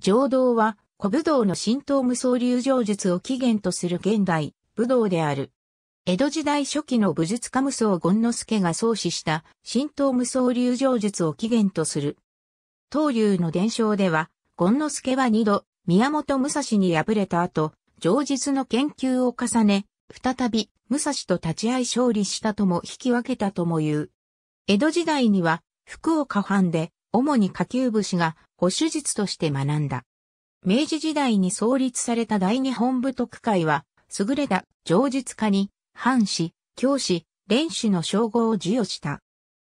浄道は古武道の神道無双流上術を起源とする現代、武道である。江戸時代初期の武術家無双権之助が創始した神道無双流上術を起源とする。東流の伝承では、権之助は二度、宮本武蔵に敗れた後、上術の研究を重ね、再び武蔵と立ち会い勝利したとも引き分けたとも言う。江戸時代には、福岡藩で、主に下級武士が保守術として学んだ。明治時代に創立された大日本部特会は、優れた上術家に、藩士、教師、練士の称号を授与した。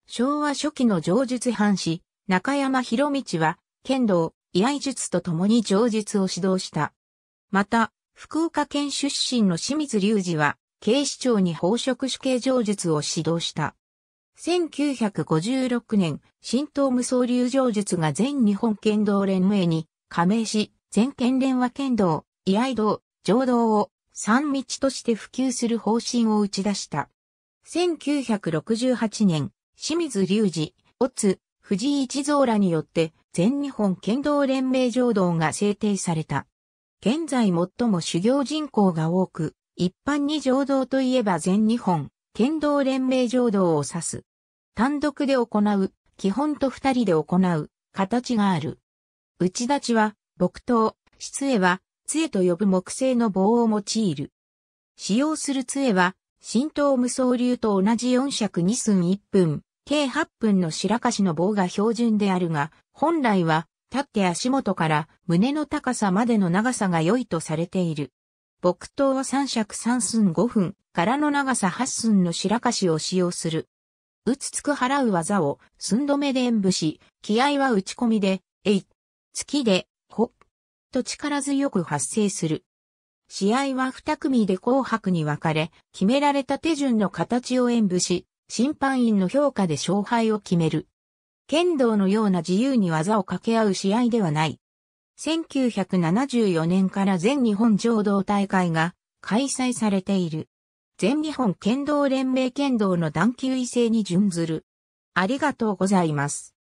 昭和初期の上術藩士、中山博道は、剣道、居合術と共に上術を指導した。また、福岡県出身の清水隆二は、警視庁に宝飾主刑上術を指導した。1956年、新東無双流上術が全日本剣道連盟に加盟し、全県連は剣道、居合道、浄道を三道として普及する方針を打ち出した。1968年、清水隆二、オツ、藤井一蔵らによって全日本剣道連盟浄道が制定された。現在最も修行人口が多く、一般に浄道といえば全日本剣道連盟浄道を指す。単独で行う、基本と二人で行う、形がある。内立ちは、木刀、室絵は、杖と呼ぶ木製の棒を用いる。使用する杖は、新刀無双流と同じ4尺2寸1分、計8分の白樫の棒が標準であるが、本来は、立って足元から胸の高さまでの長さが良いとされている。木刀は3尺3寸5分柄の長さ8寸の白樫を使用する。打つつく払う技を、寸止めで演武し、気合は打ち込みで、えい、月で、ほ、と力強く発生する。試合は二組で紅白に分かれ、決められた手順の形を演武し、審判員の評価で勝敗を決める。剣道のような自由に技を掛け合う試合ではない。1974年から全日本浄土大会が開催されている。全日本剣道連盟剣道の団級異性に準ずる。ありがとうございます。